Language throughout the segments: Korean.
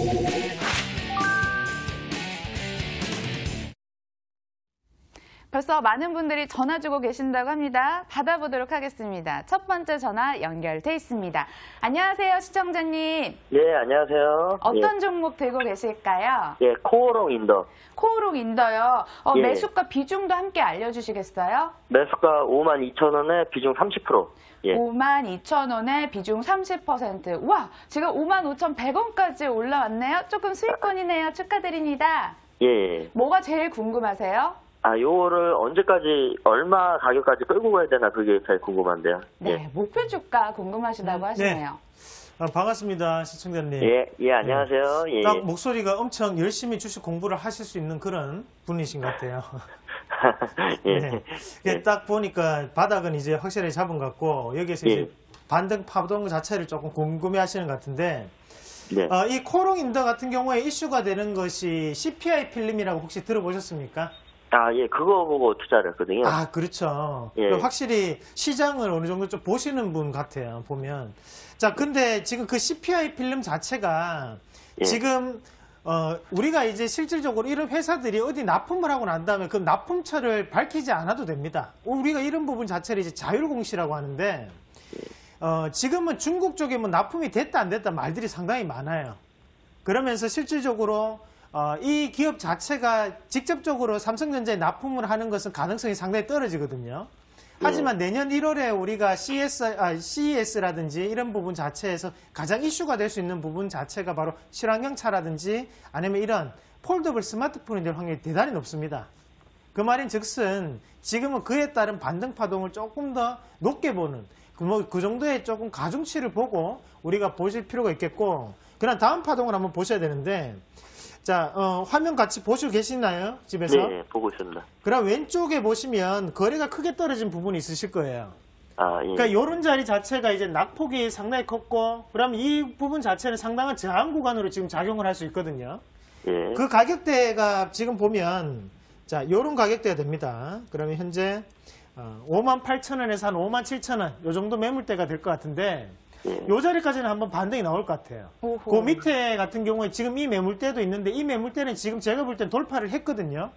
Thank 벌써 많은 분들이 전화 주고 계신다고 합니다. 받아보도록 하겠습니다. 첫 번째 전화 연결돼 있습니다. 안녕하세요, 시청자님. 예, 안녕하세요. 어떤 예. 종목 들고 계실까요? 예, 코어롱 인더. 코어롱 인더요. 어, 예. 매수가 비중도 함께 알려주시겠어요? 매수가 5만 2천 원에 비중 30%. 예. 5만 2천 원에 비중 30%. 우와, 제가 5만 5천 100원까지 올라왔네요. 조금 수익권이네요. 축하드립니다. 예. 예, 예. 뭐가 제일 궁금하세요? 아, 요거를 언제까지 얼마 가격까지 끌고 가야 되나 그게 제일 궁금한데요. 네, 예. 목표 주가 궁금하시다고 네. 하시네요. 아, 반갑습니다, 시청자님. 예, 예, 안녕하세요. 네. 예. 딱 예. 목소리가 엄청 열심히 주식 공부를 하실 수 있는 그런 분이신 것 같아요. 예. 네. 예. 딱 보니까 바닥은 이제 확실히 잡은 것 같고, 여기에서 예. 이제 반등 파동 자체를 조금 궁금해 하시는 것 같은데, 네. 어, 이 코롱 인더 같은 경우에 이슈가 되는 것이 CPI 필름이라고 혹시 들어보셨습니까? 아, 예, 그거 보고 투자를 했거든요. 아, 그렇죠. 예. 확실히 시장을 어느 정도 좀 보시는 분 같아요, 보면. 자, 근데 지금 그 CPI 필름 자체가 예. 지금, 어, 우리가 이제 실질적으로 이런 회사들이 어디 납품을 하고 난 다음에 그 납품처를 밝히지 않아도 됩니다. 우리가 이런 부분 자체를 이제 자율공시라고 하는데, 예. 어, 지금은 중국 쪽에 뭐 납품이 됐다 안 됐다 말들이 상당히 많아요. 그러면서 실질적으로 어, 이 기업 자체가 직접적으로 삼성전자에 납품을 하는 것은 가능성이 상당히 떨어지거든요. 하지만 예. 내년 1월에 우리가 CS, 아, CES라든지 이런 부분 자체에서 가장 이슈가 될 수 있는 부분 자체가 바로 실환경 차라든지 아니면 이런 폴더블 스마트폰이 될 확률이 대단히 높습니다. 그 말인 즉슨 지금은 그에 따른 반등 파동을 조금 더 높게 보는 그, 뭐, 그 정도의 조금 가중치를 보고 우리가 보실 필요가 있겠고 그런 다음 파동을 한번 보셔야 되는데 자, 어, 화면 같이 보시고 계시나요? 집에서? 네, 예, 보고 있습니다. 그럼 왼쪽에 보시면 거리가 크게 떨어진 부분이 있으실 거예요. 아, 예. 그러니까 이런 자리 자체가 이제 낙폭이 상당히 컸고, 그럼 이 부분 자체는 상당한 저항 구간으로 지금 작용을 할 수 있거든요. 예. 그 가격대가 지금 보면, 자, 이런 가격대가 됩니다. 그러면 현재 5만 어, 8천 원에서 한 5만 7천 원, 이 정도 매물대가 될 것 같은데, 예. 요 자리까지는 한번 반등이 나올 것 같아요. 오호. 그 밑에 같은 경우에 지금 이 매물대도 있는데 이 매물대는 지금 제가 볼 땐 돌파를 했거든요.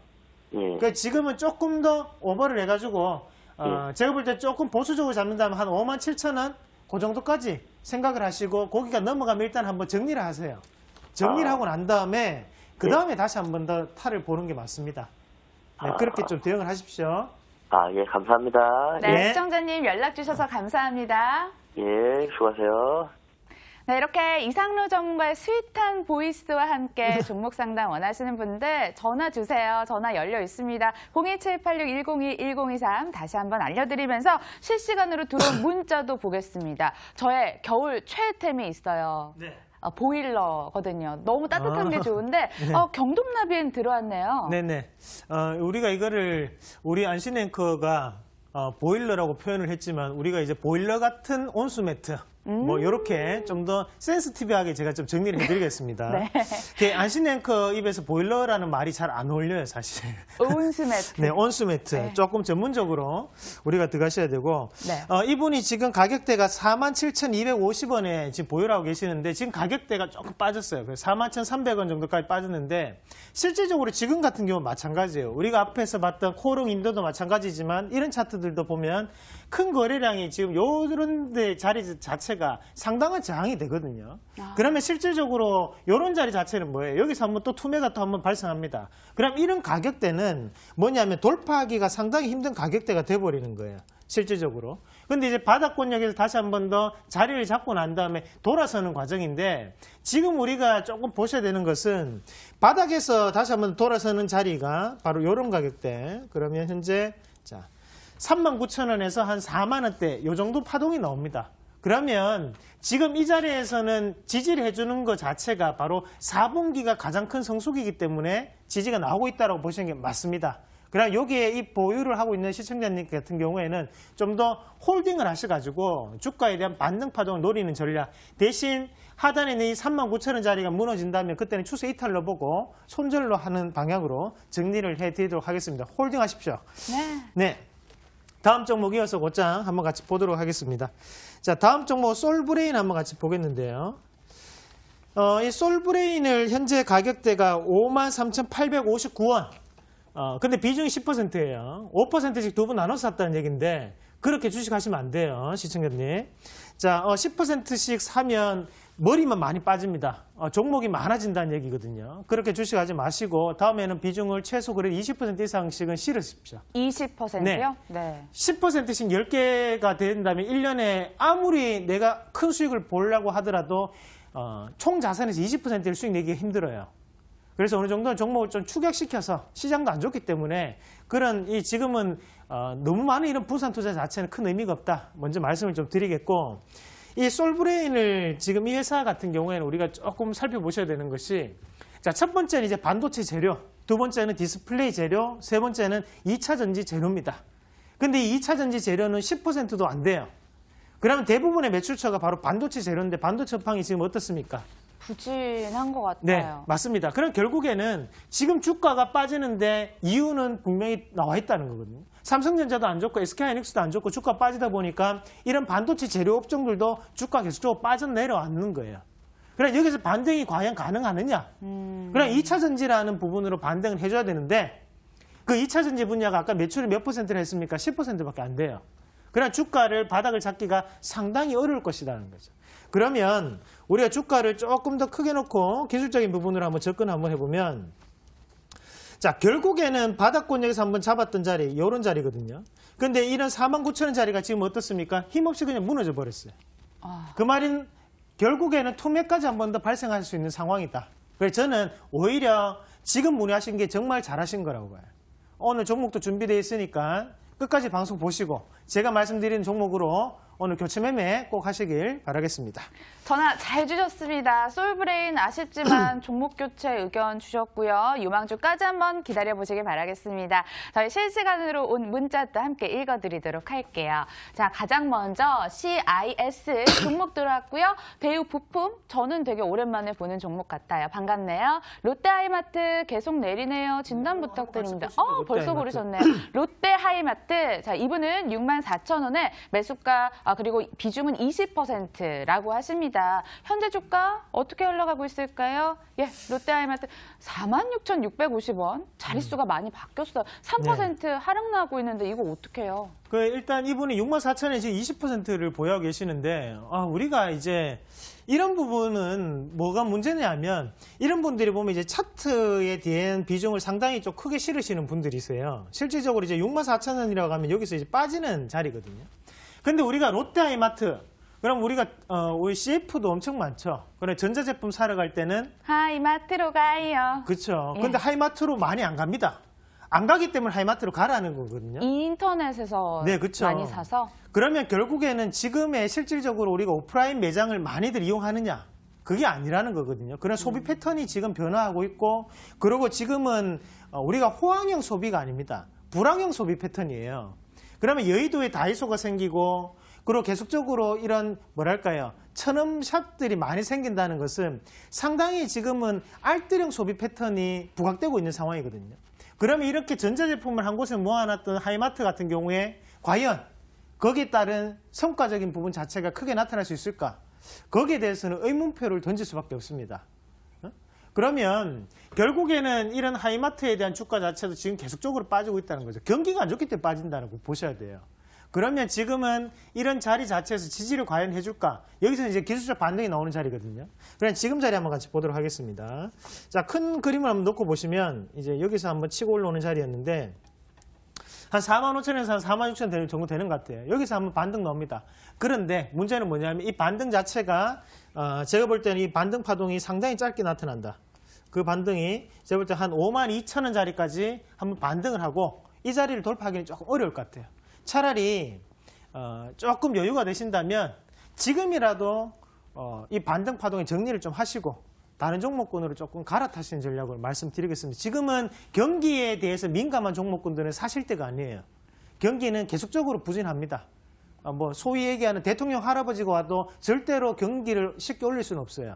예. 그 지금은 조금 더 오버를 해가지고 어, 예. 제가 볼 때 조금 보수적으로 잡는다면 한 5만 7천 원그 정도까지 생각을 하시고 거기가 넘어가면 일단 한번 정리를 하세요. 정리를 아. 하고 난 다음에 그 예. 다음에 예. 다시 한번 더 탈을 보는 게 맞습니다. 네, 아. 그렇게 좀 대응을 하십시오. 아, 예, 감사합니다. 네, 예. 시청자님 연락 주셔서 감사합니다. 예, 수고하세요. 네, 이렇게 이상로 전무의 스윗한 보이스와 함께 종목 상담 원하시는 분들 전화 주세요. 전화 열려 있습니다. 02786-102-1023 다시 한번 알려드리면서 실시간으로 들어온 문자도 보겠습니다. 저의 겨울 최애템이 있어요. 네. 어, 보일러거든요. 너무 따뜻한 아, 게 좋은데 네. 어, 경동나비엔 들어왔네요. 네네. 어, 우리가 이거를 우리 안신 앵커가 어, 보일러라고 표현을 했지만 우리가 이제 보일러 같은 온수 매트 뭐 음. 뭐 이렇게 좀 더 센스티브하게 제가 좀 정리를 해드리겠습니다. 네. 안심 앵커 입에서 보일러라는 말이 잘 안 어울려요, 사실. 온수 매트. 네, 온수 매트. 네. 조금 전문적으로 우리가 들어가셔야 되고 네. 어, 이분이 지금 가격대가 47,250원에 지금 보유하고 계시는데 지금 가격대가 조금 빠졌어요. 41,300원 정도까지 빠졌는데 실제적으로 지금 같은 경우 는 마찬가지예요. 우리가 앞에서 봤던 코롱 인도도 마찬가지지만 이런 차트들도 보면 큰 거래량이 지금 요런 데 자리 자체가 상당한 저항이 되거든요. 아. 그러면 실질적으로 요런 자리 자체는 뭐예요? 여기서 한번 또 투매가 또 한번 발생합니다. 그럼 이런 가격대는 뭐냐면 돌파하기가 상당히 힘든 가격대가 돼버리는 거예요. 실질적으로. 근데 이제 바닥권역에서 다시 한번더 자리를 잡고 난 다음에 돌아서는 과정인데 지금 우리가 조금 보셔야 되는 것은 바닥에서 다시 한번 돌아서는 자리가 바로 요런 가격대. 그러면 현재 자 3만 9천 원에서 한 4만 원대 요 정도 파동이 나옵니다. 그러면 지금 이 자리에서는 지지를 해주는 것 자체가 바로 4분기가 가장 큰 성수기이기 때문에 지지가 나오고 있다고 보시는 게 맞습니다. 그럼 여기에 이 보유를 하고 있는 시청자님 같은 경우에는 좀 더 홀딩을 하셔가지고 주가에 대한 반등 파동을 노리는 전략 대신 하단에 있는 이 3만 9천 원자리가 무너진다면 그때는 추세 이탈로 보고 손절로 하는 방향으로 정리를 해드리도록 하겠습니다. 홀딩하십시오. 네. 네. 다음 종목 이어서 곧장 한번 같이 보도록 하겠습니다. 자, 다음 종목 솔브레인 한번 같이 보겠는데요. 어, 이 솔브레인을 현재 가격대가 53,859원. 어, 근데 비중이 10%예요. 5%씩 두 번 나눠서 샀다는 얘기인데 그렇게 주식하시면 안 돼요, 시청자님. 자, 어, 10%씩 사면 머리만 많이 빠집니다. 어, 종목이 많아진다는 얘기거든요. 그렇게 주식하지 마시고 다음에는 비중을 최소 그래도 20% 이상씩은 실으십시오. 20%요? 네. 네. 10%씩 10개가 된다면 1년에 아무리 내가 큰 수익을 보려고 하더라도 어, 총 자산에서 20%를 수익 내기 가 힘들어요. 그래서 어느 정도 는 종목을 좀 추격시켜서 시장도 안 좋기 때문에 그런 이 지금은 어, 너무 많은 이런 부산 투자 자체는 큰 의미가 없다. 먼저 말씀을 좀 드리겠고 이 솔브레인을 지금 이 회사 같은 경우에는 우리가 조금 살펴보셔야 되는 것이 자, 첫 번째는 이제 반도체 재료, 두 번째는 디스플레이 재료, 세 번째는 2차 전지 재료입니다. 근데 이 2차 전지 재료는 10%도 안 돼요. 그러면 대부분의 매출처가 바로 반도체 재료인데 반도체 업황이 지금 어떻습니까? 부진한 것 같아요. 네, 맞습니다. 그럼 결국에는 지금 주가가 빠지는데 이유는 분명히 나와 있다는 거거든요. 삼성전자도 안 좋고 SK하이닉스도 안 좋고 주가 빠지다 보니까 이런 반도체 재료 업종들도 주가 계속적으로 빠져내려앉는 거예요. 그럼 그러니까 여기서 반등이 과연 가능하느냐? 음... 그럼 그러니까 2차 전지라는 부분으로 반등을 해줘야 되는데 그 2차 전지 분야가 아까 매출이 몇 퍼센트를 했습니까? 10%밖에 안 돼요. 그러나 주가를 바닥을 잡기가 상당히 어려울 것이라는 거죠. 그러면 우리가 주가를 조금 더 크게 놓고 기술적인 부분으로 한번 접근 한번 해보면 자 결국에는 바닥권역에서 한번 잡았던 자리 이런 자리거든요. 근데 이런 4만 9천 원 자리가 지금 어떻습니까? 힘없이 그냥 무너져 버렸어요. 아... 그 말인 결국에는 투매까지 한번더 발생할 수 있는 상황이다. 그래서 저는 오히려 지금 문의하신 게 정말 잘하신 거라고 봐요. 오늘 종목도 준비되어 있으니까 끝까지 방송 보시고 제가 말씀드린 종목으로 오늘 교체매매 꼭 하시길 바라겠습니다. 전화 잘 주셨습니다. 솔브레인 아쉽지만 종목 교체 의견 주셨고요. 유망주까지 한번 기다려보시길 바라겠습니다. 저희 실시간으로 온 문자도 함께 읽어드리도록 할게요. 자, 가장 먼저 CIS 종목 들어왔고요. 배우 부품, 저는 되게 오랜만에 보는 종목 같아요. 반갑네요. 롯데하이마트 계속 내리네요. 진단 아, 부탁드립니다. 어, 벌써 고르셨네요. 롯데하이마트, 자 이분은 6 4 0 0 0 원에 매수가 어, 아, 그리고 비중은 20%라고 하십니다. 현재 주가 어떻게 흘러가고 있을까요? 예, 롯데아이마트 46,650원. 자릿수가 음. 많이 바뀌었어요. 3% 네. 하락 나고 있는데 이거 어떻게 해요? 그 일단 이분이 6 4 0 0 0원에 지금 20%를 보유하고 계시는데 아, 우리가 이제 이런 부분은 뭐가 문제냐면 이런 분들이 보면 이제 차트에 대한 비중을 상당히 좀 크게 실으시는 분들이 있어요. 실질적으로 이제 6 0 0천 원이라고 하면 여기서 이제 빠지는 자리거든요. 근데 우리가 롯데아이마트 그럼 우리가 어, 우리 CF도 엄청 많죠. 그래 전자제품 사러 갈 때는 하이마트로 가요. 그렇죠. 예. 근데 하이마트로 많이 안 갑니다. 안 가기 때문에 하이마트로 가라는 거거든요. 인터넷에서 네, 그쵸. 많이 사서 그러면 결국에는 지금의 실질적으로 우리가 오프라인 매장을 많이들 이용하느냐 그게 아니라는 거거든요. 그런 소비 음. 패턴이 지금 변화하고 있고 그리고 지금은 어, 우리가 호황형 소비가 아닙니다. 불황형 소비 패턴이에요. 그러면 여의도에 다이소가 생기고 그리고 계속적으로 이런 뭐랄까요 천음샵들이 많이 생긴다는 것은 상당히 지금은 알뜰형 소비 패턴이 부각되고 있는 상황이거든요. 그러면 이렇게 전자제품을 한 곳에 모아놨던 하이마트 같은 경우에 과연 거기에 따른 성과적인 부분 자체가 크게 나타날 수 있을까? 거기에 대해서는 의문표를 던질 수밖에 없습니다. 그러면 결국에는 이런 하이마트에 대한 주가 자체도 지금 계속적으로 빠지고 있다는 거죠. 경기가 안 좋기 때문에 빠진다고 보셔야 돼요. 그러면 지금은 이런 자리 자체에서 지지를 과연 해줄까? 여기서 이제 기술적 반등이 나오는 자리거든요. 그냥 지금 자리 한번 같이 보도록 하겠습니다. 자, 큰 그림을 한번 놓고 보시면 이제 여기서 한번 치고 올라오는 자리였는데 한 4만 5천에서 한 4만 6천 되는 정도 되는 것 같아요. 여기서 한번 반등 넣옵니다 그런데 문제는 뭐냐면 이 반등 자체가 어, 제가 볼 때는 이 반등 파동이 상당히 짧게 나타난다. 그 반등이 제가 볼 때 한 5만 2천 원 자리까지 한번 반등을 하고 이 자리를 돌파하기는 조금 어려울 것 같아요. 차라리 어, 조금 여유가 되신다면 지금이라도 어, 이 반등 파동의 정리를 좀 하시고 다른 종목군으로 조금 갈아타시는 전략을 말씀드리겠습니다. 지금은 경기에 대해서 민감한 종목군들은 사실 때가 아니에요. 경기는 계속적으로 부진합니다. 아, 뭐 소위 얘기하는 대통령 할아버지가 와도 절대로 경기를 쉽게 올릴 수는 없어요.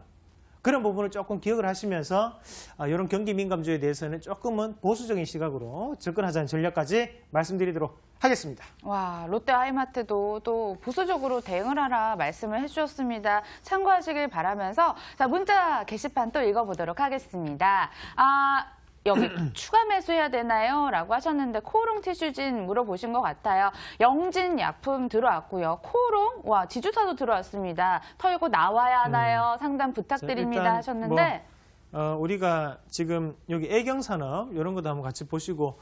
그런 부분을 조금 기억을 하시면서 이런 아, 경기 민감주에 대해서는 조금은 보수적인 시각으로 접근하자는 전략까지 말씀드리도록 하겠습니다. 와 롯데 하이마트도 또 보수적으로 대응을 하라 말씀을 해주셨습니다. 참고하시길 바라면서 자 문자 게시판 또 읽어보도록 하겠습니다. 아 여기 추가 매수해야 되나요? 라고 하셨는데 코오롱 티슈진 물어보신 것 같아요. 영진 약품 들어왔고요. 코오롱, 와 지주사도 들어왔습니다. 털고 나와야 음. 하나요? 음. 상담 부탁드립니다 하셨는데 뭐, 어, 우리가 지금 여기 애경산업 이런 것도 한번 같이 보시고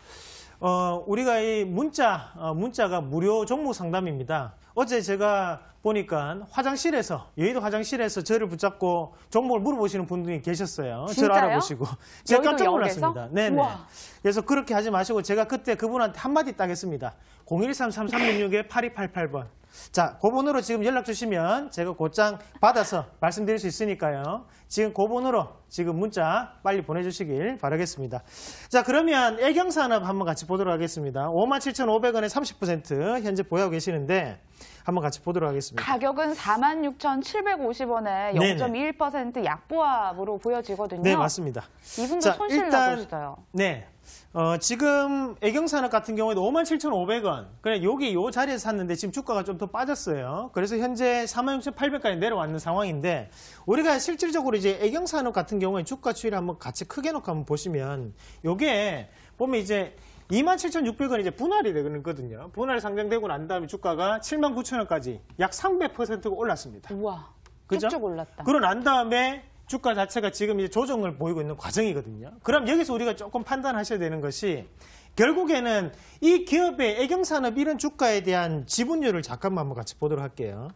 어, 우리가 이 문자, 어, 문자가 무료 종목 상담입니다. 어제 제가 보니까 화장실에서 여의도 화장실에서 저를 붙잡고 종목을 물어보시는 분들이 계셨어요. 진짜요? 저를 알아보시고 제가 깜짝 놀랐습니다. 네네. 우와. 그래서 그렇게 하지 마시고 제가 그때 그분한테 한마디 딱 했습니다. 013-3366-8288번. 자, 그 번호로 지금 연락 주시면 제가 곧장 받아서 말씀드릴 수 있으니까요. 지금 그 번호로 지금 문자 빨리 보내주시길 바라겠습니다. 자, 그러면 애경산업 한번 같이 보도록 하겠습니다. 57,500원에 30% 현재 보유하고 계시는데 한번 같이 보도록 하겠습니다. 가격은 46,750원에 0.21% 약보합으로 보여지거든요. 네, 맞습니다. 이분도 손실 나고 있어요. 네. 어, 지금 애경산업 같은 경우에도 57,500원. 그래, 여기 요 자리에서 샀는데 지금 주가가 좀 더 빠졌어요. 그래서 현재 46,800까지 내려왔는 상황인데 우리가 실질적으로 이제 애경산업 같은 경우에 주가 추이를 한번 같이 크게 놓고 한번 보시면 요게 보면 이제 27,600원 이제 분할이 되거든요. 분할 상장되고 난 다음에 주가가 79,000원까지 약 300%가 올랐습니다. 우와. 그죠? 쭉 올랐다. 그러고 난 다음에 주가 자체가 지금 이제 조정을 보이고 있는 과정이거든요. 그럼 여기서 우리가 조금 판단하셔야 되는 것이 결국에는 이 기업의 애경산업 이런 주가에 대한 지분율을 잠깐만 한번 같이 보도록 할게요.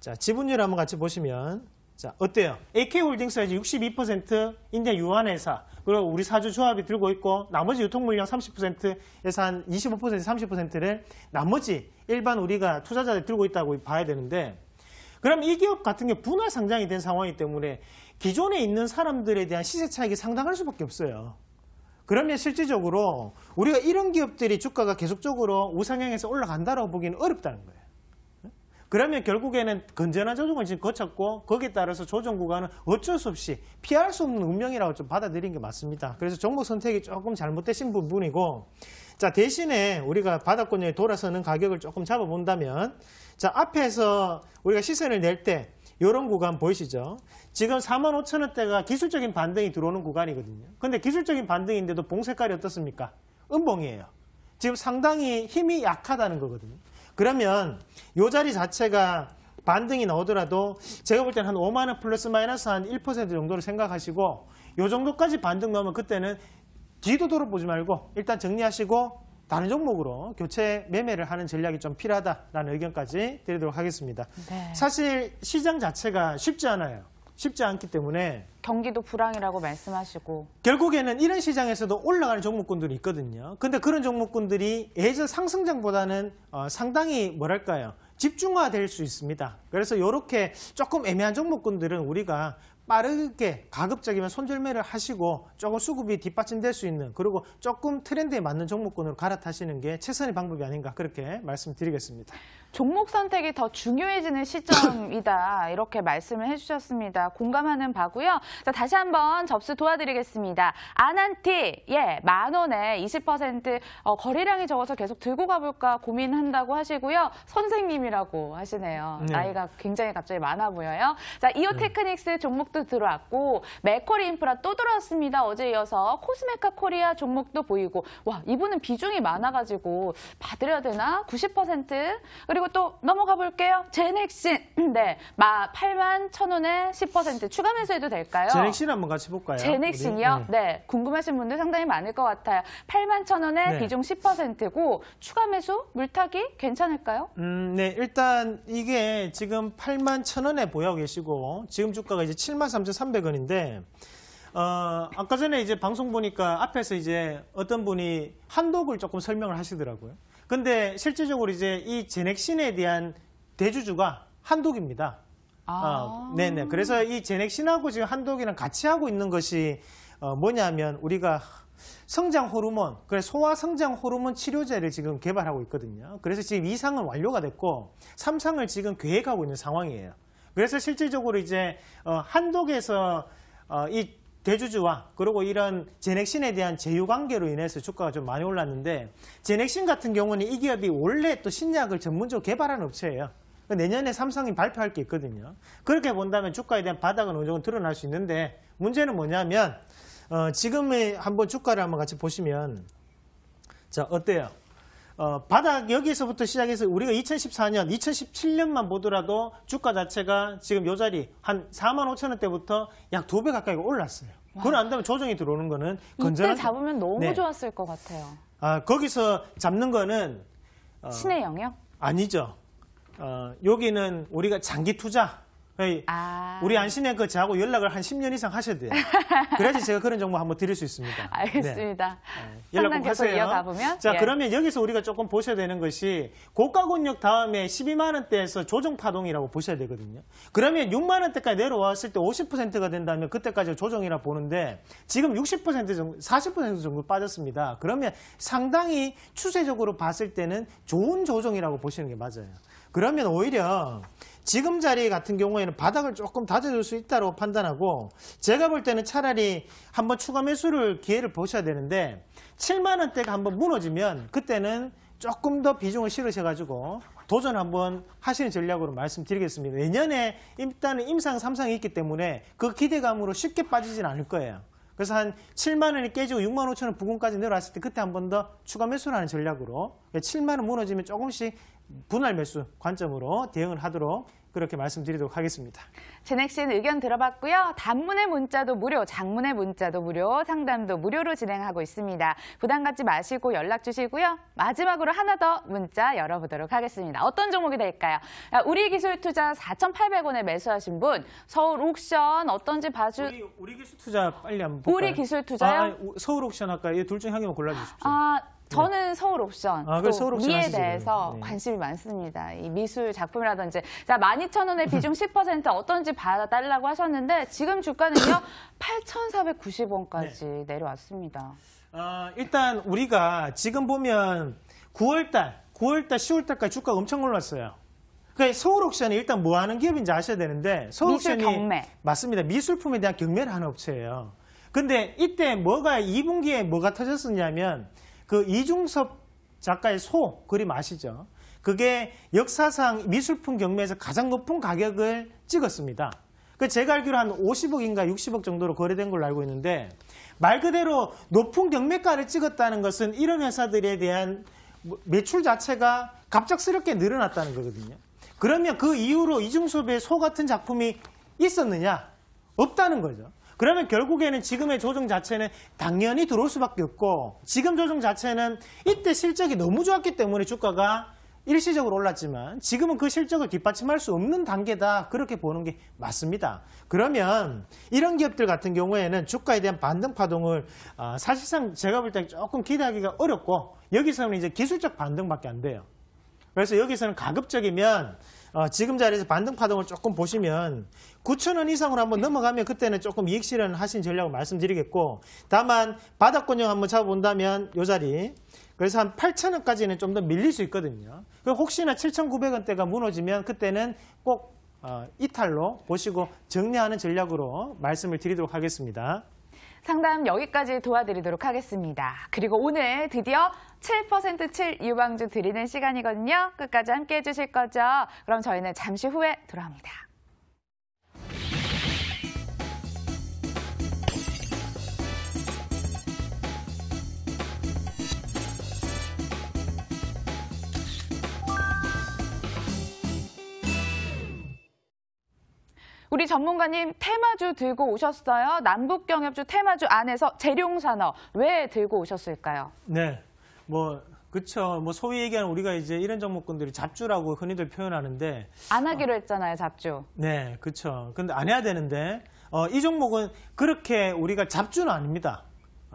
자, 지분율 한번 같이 보시면 자, 어때요? AK홀딩스가 이제 62% 인디아 유한회사, 그리고 우리 사주 조합이 들고 있고, 나머지 유통물량 30%에서 한 25%, 30%를 나머지 일반 우리가 투자자들 들고 있다고 봐야 되는데, 그럼 이 기업 같은 게 분할 상장이 된 상황이기 때문에 기존에 있는 사람들에 대한 시세 차익이 상당할 수밖에 없어요. 그러면 실질적으로 우리가 이런 기업들이 주가가 계속적으로 우상향해서 올라간다고 보기는 어렵다는 거예요. 그러면 결국에는 건전한 조정을 지금 거쳤고 거기에 따라서 조정 구간은 어쩔 수 없이 피할 수 없는 운명이라고 좀 받아들인 게 맞습니다. 그래서 종목 선택이 조금 잘못되신 부분이고 자 대신에 우리가 바닥권에 역 돌아서는 가격을 조금 잡아본다면 자 앞에서 우리가 시선을 낼 때 이런 구간 보이시죠? 지금 4만 5천 원대가 기술적인 반등이 들어오는 구간이거든요. 근데 기술적인 반등인데도 봉 색깔이 어떻습니까? 음봉이에요. 지금 상당히 힘이 약하다는 거거든요. 그러면 이 자리 자체가 반등이 나오더라도 제가 볼 때는 한 5만 원 플러스 마이너스 한 1% 정도로 생각하시고 이 정도까지 반등 나오면 그때는 뒤도 돌아보지 말고 일단 정리하시고 다른 종목으로 교체 매매를 하는 전략이 좀 필요하다라는 의견까지 드리도록 하겠습니다. 네. 사실 시장 자체가 쉽지 않아요. 쉽지 않기 때문에 경기도 불황이라고 말씀하시고 결국에는 이런 시장에서도 올라가는 종목군들이 있거든요. 근데 그런 종목군들이 예전 상승장보다는 어, 상당히 뭐랄까요? 집중화될 수 있습니다. 그래서 이렇게 조금 애매한 종목군들은 우리가 빠르게 가급적이면 손절매를 하시고 조금 수급이 뒷받침될 수 있는 그리고 조금 트렌드에 맞는 종목군으로 갈아타시는 게 최선의 방법이 아닌가 그렇게 말씀드리겠습니다. 종목 선택이 더 중요해지는 시점이다 이렇게 말씀을 해주셨습니다. 공감하는 바고요. 자, 다시 한번 접수 도와드리겠습니다. 아난티 예, 만 원에 20% 어, 거래량이 적어서 계속 들고 가볼까 고민한다고 하시고요. 선생님이라고 하시네요. 네. 나이가 굉장히 갑자기 많아 보여요. 자 이오 네. 테크닉스 네. 종목도 들어왔고 메커리 인프라 또 들어왔습니다. 어제 이어서 코스메카 코리아 종목도 보이고 와 이분은 비중이 많아가지고 받으려 되나 90% 그리고 그리고 또 넘어가 볼게요. 제넥신. 네. 마 8만 1,000원에 10% 추가 매수해도 될까요? 제넥신 한번 같이 볼까요? 제넥신이요? 네. 네. 궁금하신 분들 상당히 많을 것 같아요. 8만 1,000원에 네. 비중 10%고 추가 매수 물타기 괜찮을까요? 음, 네. 일단 이게 지금 8만 1,000원에 보유하고 계시고 지금 주가가 이제 7만 3,300원인데 어, 아까 전에 이제 방송 보니까 앞에서 이제 어떤 분이 한독을 조금 설명을 하시더라고요. 근데 실질적으로 이제 이 제넥신에 대한 대주주가 한독입니다. 아. 어, 네네. 그래서 이 제넥신하고 지금 한독이랑 같이 하고 있는 것이 어, 뭐냐면 우리가 성장 호르몬, 그래 소화 성장 호르몬 치료제를 지금 개발하고 있거든요. 그래서 지금 2상은 완료가 됐고 3상을 지금 계획하고 있는 상황이에요. 그래서 실질적으로 이제 어, 한독에서 어, 이 대주주와 그리고 이런 제넥신에 대한 제휴관계로 인해서 주가가 좀 많이 올랐는데 제넥신 같은 경우는 이 기업이 원래 또 신약을 전문적으로 개발한 업체예요. 그러니까 내년에 삼성이 발표할 게 있거든요. 그렇게 본다면 주가에 대한 바닥은 어느 정도 드러날 수 있는데 문제는 뭐냐면 어, 지금의 한번 주가를 한번 같이 보시면 자 어때요? 어, 바닥 여기서부터 시작해서 우리가 2014년, 2017년만 보더라도 주가 자체가 지금 이 자리 한 4만 5천 원대부터 약 두 배 가까이 올랐어요. 그걸 안되면 조정이 들어오는 거는 건전한 이때 잡으면 너무 네. 좋았을 것 같아요. 아, 거기서 잡는 거는 어, 신의 영역? 아니죠. 어, 여기는 우리가 장기 투자 네, 아. 우리 안신의 그 저하고 연락을 한 10년 이상 하셔야 돼요. 그래야지 제가 그런 정보 한번 드릴 수 있습니다. 알겠습니다. 네. 네 연락 꼭 하세요. 이어가 보면. 자, 예. 그러면 여기서 우리가 조금 보셔야 되는 것이 고가권역 다음에 12만 원대에서 조정 파동이라고 보셔야 되거든요. 그러면 6만 원대까지 내려왔을 때 50%가 된다면 그때까지 조정이라 보는데 지금 60% 정도, 40% 정도 빠졌습니다. 그러면 상당히 추세적으로 봤을 때는 좋은 조정이라고 보시는 게 맞아요. 그러면 오히려 지금 자리 같은 경우에는 바닥을 조금 다져줄 수 있다고 판단하고 제가 볼 때는 차라리 한번 추가 매수를 기회를 보셔야 되는데 7만 원대가 한번 무너지면 그때는 조금 더 비중을 실으셔가지고 도전 한번 하시는 전략으로 말씀드리겠습니다. 내년에 일단은 임상 3상이 있기 때문에 그 기대감으로 쉽게 빠지진 않을 거예요. 그래서 한 7만 원이 깨지고 6만 5천 원 부근까지 내려왔을 때 그때 한 번 더 추가 매수를 하는 전략으로 7만 예, 원 무너지면 조금씩 분할 매수 관점으로 대응을 하도록 그렇게 말씀드리도록 하겠습니다. 진액 씨는 의견 들어봤고요. 단문의 문자도 무료, 장문의 문자도 무료, 상담도 무료로 진행하고 있습니다. 부담 갖지 마시고 연락 주시고요. 마지막으로 하나 더 문자 열어보도록 하겠습니다. 어떤 종목이 될까요? 우리 기술 투자 4,800원에 매수하신 분, 서울 옥션 어떤지 봐주... 우리, 우리 기술 투자 빨리 한번 볼까요? 우리 기술 투자요? 아, 아니, 서울 옥션 할까요? 둘중 에한 개만 골라주십시오. 아... 저는 서울 옵션, 아, 또그서울 옵션 미에 그 하시지, 대해서 네. 관심이 많습니다. 이 미술 작품이라든지 자 12,000원의 비중 10% 어떤지 받아달라고 하셨는데 지금 주가는요 8,490원까지 내려왔습니다. 아, 일단 우리가 지금 보면 9월달, 9월달, 10월달까지 주가 가 엄청 올랐어요. 그러니까 서울 옥션이 일단 뭐 하는 기업인지 아셔야 되는데 서울 미술 옥션이 경매. 맞습니다. 미술품에 대한 경매를 하는 업체예요. 근데 이때 뭐가 2분기에 뭐가 터졌었냐면 그 이중섭 작가의 소 그림 아시죠? 그게 역사상 미술품 경매에서 가장 높은 가격을 찍었습니다. 그 제가 알기로 한 50억인가 60억 정도로 거래된 걸로 알고 있는데 말 그대로 높은 경매가를 찍었다는 것은 이런 회사들에 대한 매출 자체가 갑작스럽게 늘어났다는 거거든요. 그러면 그 이후로 이중섭의 소 같은 작품이 있었느냐? 없다는 거죠. 그러면 결국에는 지금의 조정 자체는 당연히 들어올 수밖에 없고 지금 조정 자체는 이때 실적이 너무 좋았기 때문에 주가가 일시적으로 올랐지만 지금은 그 실적을 뒷받침할 수 없는 단계다 그렇게 보는 게 맞습니다. 그러면 이런 기업들 같은 경우에는 주가에 대한 반등 파동을 아, 사실상 제가 볼 때 조금 기대하기가 어렵고 여기서는 이제 기술적 반등밖에 안 돼요. 그래서 여기서는 가급적이면 어, 지금 자리에서 반등파동을 조금 보시면 9천원 이상으로 한번 넘어가면 그때는 조금 이익 실현 하신 전략을 말씀드리겠고 다만 바닥권역 한번 잡아본다면 이 자리 그래서 한 8천원까지는 좀 더 밀릴 수 있거든요. 그 혹시나 7,900원대가 무너지면 그때는 꼭 어, 이탈로 보시고 정리하는 전략으로 말씀을 드리도록 하겠습니다. 상담 여기까지 도와드리도록 하겠습니다. 그리고 오늘 드디어 7%7 유방주 드리는 시간이거든요. 끝까지 함께 해주실 거죠? 그럼 저희는 잠시 후에 돌아옵니다. 우리 전문가님 테마주 들고 오셨어요. 남북경협주 테마주 안에서 재룡산업 왜 들고 오셨을까요? 네, 뭐 그렇죠. 뭐 소위 얘기하는 우리가 이제 이런 종목군들이 잡주라고 흔히들 표현하는데 안 하기로 어, 했잖아요, 잡주. 네, 그렇죠. 근데 안 해야 되는데 어, 이 종목은 그렇게 우리가 잡주는 아닙니다.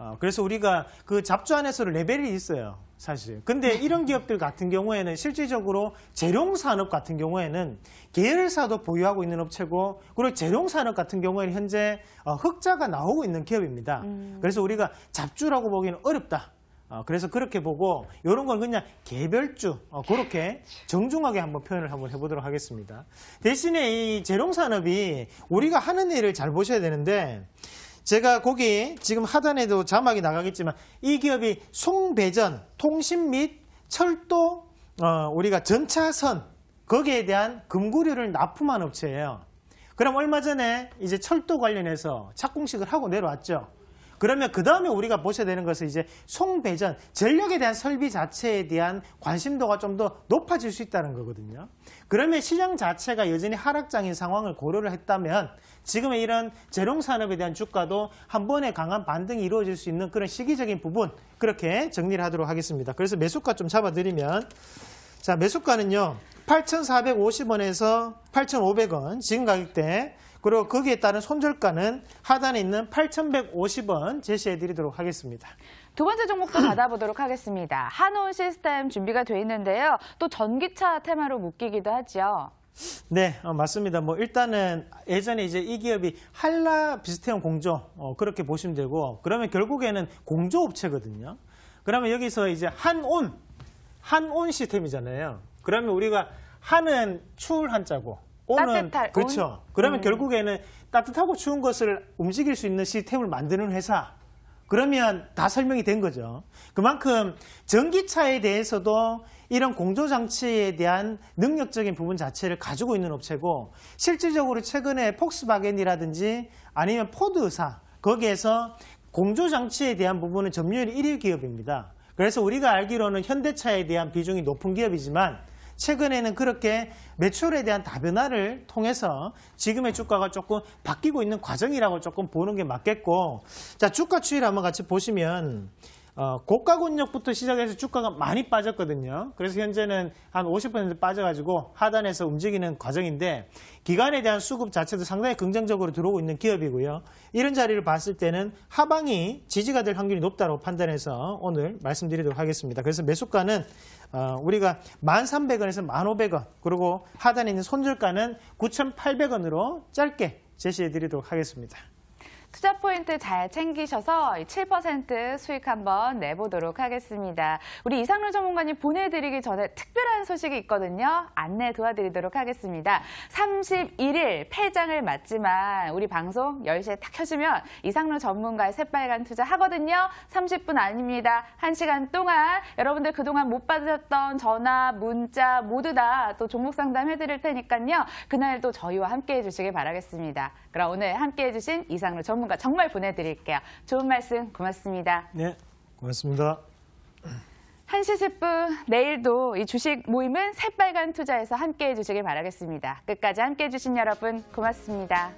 어, 그래서 우리가 그 잡주 안에서 레벨이 있어요. 사실. 근데 이런 기업들 같은 경우에는 실질적으로 재룡산업 같은 경우에는 계열사도 보유하고 있는 업체고 그리고 재룡산업 같은 경우에는 현재 어, 흑자가 나오고 있는 기업입니다. 음. 그래서 우리가 잡주라고 보기는 어렵다. 어, 그래서 그렇게 보고 이런 건 그냥 개별주 어, 그렇게 정중하게 한번 표현을 한번 해보도록 하겠습니다. 대신에 이 재롱산업이 우리가 하는 일을 잘 보셔야 되는데 제가 거기 지금 하단에도 자막이 나가겠지만 이 기업이 송배전, 통신 및 철도 어, 우리가 전차선 거기에 대한 금구류를 납품한 업체예요. 그럼 얼마 전에 이제 철도 관련해서 착공식을 하고 내려왔죠. 그러면 그 다음에 우리가 보셔야 되는 것은 이제 송배전, 전력에 대한 설비 자체에 대한 관심도가 좀 더 높아질 수 있다는 거거든요. 그러면 시장 자체가 여전히 하락장인 상황을 고려를 했다면 지금의 이런 재롱산업에 대한 주가도 한 번에 강한 반등이 이루어질 수 있는 그런 시기적인 부분 그렇게 정리를 하도록 하겠습니다. 그래서 매수가 좀 잡아드리면 자 매수가는요. 8,450원에서 8,500원 지금 가격대 그리고 거기에 따른 손절가는 하단에 있는 8,150원 제시해 드리도록 하겠습니다. 두 번째 종목도 받아보도록 하겠습니다. 한온 시스템 준비가 돼 있는데요. 또 전기차 테마로 묶이기도 하죠. 네, 어, 맞습니다. 뭐 일단은 예전에 이제 이 기업이 한라 비슷해온 공조 어, 그렇게 보시면 되고 그러면 결국에는 공조업체거든요. 그러면 여기서 이제 한온 한온 시스템이잖아요. 그러면 우리가 한은 추울 한자고 온은 그렇죠. 그러면 음. 결국에는 따뜻하고 추운 것을 움직일 수 있는 시스템을 만드는 회사 그러면 다 설명이 된 거죠. 그만큼 전기차에 대해서도 이런 공조장치에 대한 능력적인 부분 자체를 가지고 있는 업체고 실질적으로 최근에 폭스바겐이라든지 아니면 포드사 거기에서 공조장치에 대한 부분은 점유율 1위 기업입니다. 그래서 우리가 알기로는 현대차에 대한 비중이 높은 기업이지만 최근에는 그렇게 매출에 대한 다변화를 통해서 지금의 주가가 조금 바뀌고 있는 과정이라고 조금 보는 게 맞겠고 자 주가 추이를 한번 같이 보시면 어, 고가 권역부터 시작해서 주가가 많이 빠졌거든요. 그래서 현재는 한 50% 빠져가지고 하단에서 움직이는 과정인데 기간에 대한 수급 자체도 상당히 긍정적으로 들어오고 있는 기업이고요. 이런 자리를 봤을 때는 하방이 지지가 될 확률이 높다고 판단해서 오늘 말씀드리도록 하겠습니다. 그래서 매수가는 어, 우리가 1,300원에서 1,500원 그리고 하단에 있는 손절가는 9,800원으로 짧게 제시해 드리도록 하겠습니다. 투자 포인트 잘 챙기셔서 7% 수익 한번 내보도록 하겠습니다. 우리 이상루 전문가님 보내드리기 전에 특별한 소식이 있거든요. 안내 도와드리도록 하겠습니다. 31일 폐장을 맞지만 우리 방송 10시에 탁 켜주면 이상루 전문가의 새빨간 투자 하거든요. 30분 아닙니다. 1시간 동안 여러분들 그동안 못 받으셨던 전화, 문자 모두 다 또 종목 상담 해드릴 테니까요. 그날도 저희와 함께해 주시길 바라겠습니다. 그럼 오늘 함께해 주신 이상루 전문가 전문가 정말 보내드릴게요. 좋은 말씀 고맙습니다. 네, 고맙습니다. 한시세분 내일도 이 주식 모임은 새빨간 투자에서 함께해 주시길 바라겠습니다. 끝까지 함께해 주신 여러분 고맙습니다.